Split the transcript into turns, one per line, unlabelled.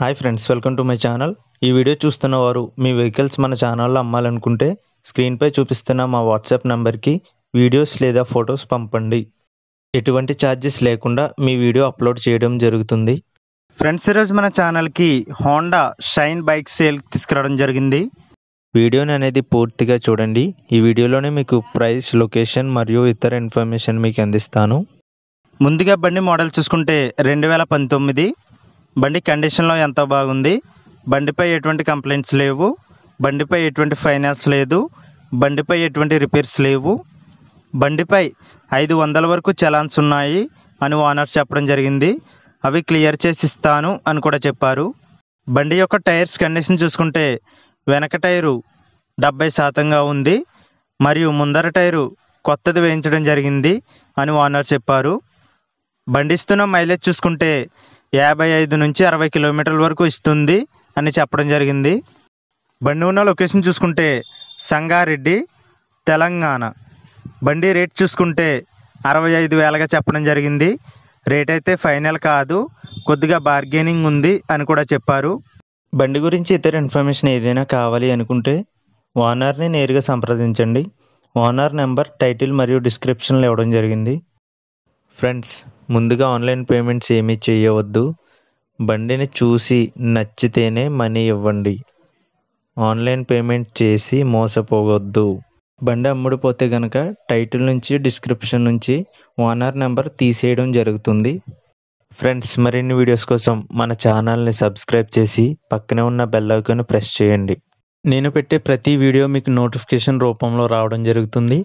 hi friends welcome to my channel ఈ video చూస్తున్న వారు మీ వెహికల్స్ మన ఛానల్లో అమ్మాలనుకుంటే స్క్రీన్పై చూపిస్తున్న మా వాట్సాప్ నెంబర్కి వీడియోస్ లేదా ఫొటోస్ పంపండి ఎటువంటి ఛార్జెస్ లేకుండా మీ వీడియో అప్లోడ్ చేయడం జరుగుతుంది ఫ్రెండ్స్ ఈరోజు మన ఛానల్కి హోండా షైన్ బైక్ సేల్ తీసుకురావడం జరిగింది వీడియోని అనేది పూర్తిగా చూడండి ఈ వీడియోలోనే మీకు ప్రైస్ లొకేషన్ మరియు ఇతర ఇన్ఫర్మేషన్ మీకు అందిస్తాను ముందుగా బండి మోడల్ చూసుకుంటే రెండు వేల పంతొమ్మిది బండి కండిషన్లో ఎంత బాగుంది బండిపై ఎటువంటి కంప్లైంట్స్ లేవు బండిపై ఎటువంటి ఫైనాన్స్ లేదు బండిపై ఎటువంటి రిపేర్స్ లేవు బండిపై ఐదు వందల వరకు చలాన్స్ ఉన్నాయి అని ఓనర్ చెప్పడం జరిగింది అవి క్లియర్ చేసి ఇస్తాను అని కూడా చెప్పారు బండి యొక్క టైర్స్ కండిషన్ చూసుకుంటే వెనక టైరు డెబ్బై శాతంగా ఉంది మరియు ముందర టైరు కొత్తది వేయించడం జరిగింది అని ఓనర్ చెప్పారు బండిస్తున్న మైలేజ్ చూసుకుంటే యాభై ఐదు నుంచి అరవై కిలోమీటర్ల వరకు ఇస్తుంది అని చెప్పడం జరిగింది బండి ఉన్న లొకేషన్ చూసుకుంటే సంగారెడ్డి తెలంగాణ బండి రేట్ చూసుకుంటే అరవై ఐదు వేలగా చెప్పడం జరిగింది రేట్ అయితే ఫైనల్ కాదు కొద్దిగా బార్గెనింగ్ ఉంది అని కూడా చెప్పారు బండి గురించి ఇతర ఇన్ఫర్మేషన్ ఏదైనా కావాలి అనుకుంటే ఓనర్ని నేరుగా సంప్రదించండి ఓనర్ నెంబర్ టైటిల్ మరియు డిస్క్రిప్షన్లో ఇవ్వడం జరిగింది ఫ్రెండ్స్ ముందుగా ఆన్లైన్ పేమెంట్స్ ఏమీ చేయవద్దు బండిని చూసి నచ్చితేనే మనీ ఇవ్వండి ఆన్లైన్ పేమెంట్ చేసి మోసపోవద్దు బండి అమ్ముడుపోతే గనక టైటిల్ నుంచి డిస్క్రిప్షన్ నుంచి ఓనర్ నెంబర్ తీసేయడం జరుగుతుంది ఫ్రెండ్స్ మరిన్ని వీడియోస్ కోసం మన ఛానల్ని సబ్స్క్రైబ్ చేసి పక్కనే ఉన్న బెల్ ఐకాన్ ప్రెస్ చేయండి నేను పెట్టే ప్రతి వీడియో మీకు నోటిఫికేషన్ రూపంలో రావడం జరుగుతుంది